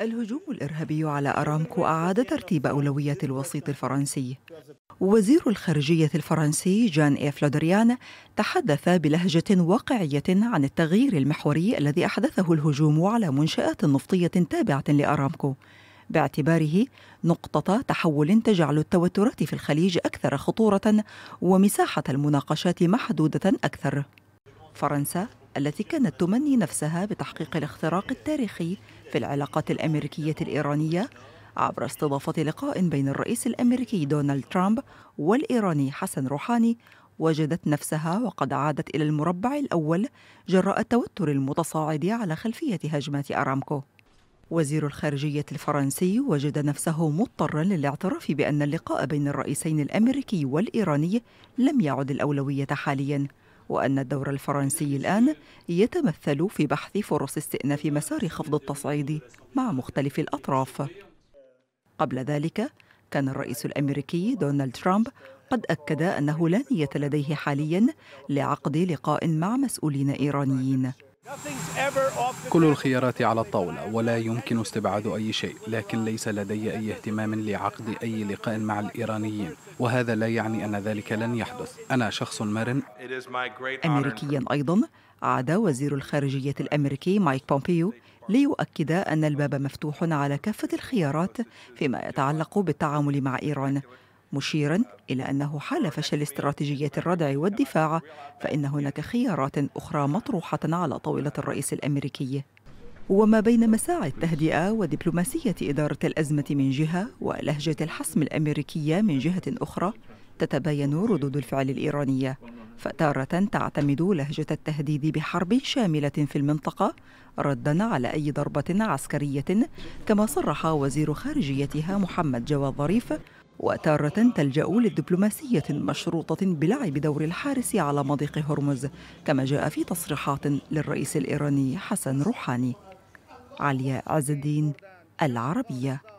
الهجوم الإرهابي على أرامكو أعاد ترتيب أولويات الوسيط الفرنسي وزير الخارجية الفرنسي جان إيف لودريان تحدث بلهجة واقعية عن التغيير المحوري الذي أحدثه الهجوم على منشآت نفطية تابعة لأرامكو باعتباره نقطة تحول تجعل التوترات في الخليج أكثر خطورة ومساحة المناقشات محدودة أكثر فرنسا التي كانت تمني نفسها بتحقيق الاختراق التاريخي في العلاقات الامريكيه الايرانيه عبر استضافه لقاء بين الرئيس الامريكي دونالد ترامب والايراني حسن روحاني وجدت نفسها وقد عادت الى المربع الاول جراء التوتر المتصاعد على خلفيه هجمات ارامكو وزير الخارجية الفرنسي وجد نفسه مضطرا للاعتراف بأن اللقاء بين الرئيسين الأمريكي والإيراني لم يعد الأولوية حاليا وأن الدور الفرنسي الآن يتمثل في بحث فرص استئناف مسار خفض التصعيد مع مختلف الأطراف قبل ذلك كان الرئيس الأمريكي دونالد ترامب قد أكد أنه لا نية لديه حاليا لعقد لقاء مع مسؤولين إيرانيين كل الخيارات على الطاولة ولا يمكن استبعاد أي شيء لكن ليس لدي أي اهتمام لعقد أي لقاء مع الإيرانيين وهذا لا يعني أن ذلك لن يحدث أنا شخص مرن أمريكيا أيضا عاد وزير الخارجية الأمريكي مايك بومبيو ليؤكد أن الباب مفتوح على كافة الخيارات فيما يتعلق بالتعامل مع إيران مشيرا إلى أنه حال فشل استراتيجية الردع والدفاع فإن هناك خيارات أخرى مطروحة على طاولة الرئيس الأمريكي وما بين مساعي التهدئة ودبلوماسية إدارة الأزمة من جهة ولهجة الحسم الأمريكية من جهة أخرى تتباين ردود الفعل الإيرانية فتارة تعتمد لهجة التهديد بحرب شاملة في المنطقة ردا على أي ضربة عسكرية كما صرح وزير خارجيتها محمد جواد ظريف وتارة تلجأ للدبلوماسية مشروطة بلعب دور الحارس على مضيق هرمز كما جاء في تصريحات للرئيس الإيراني حسن روحاني علياء عز الدين العربية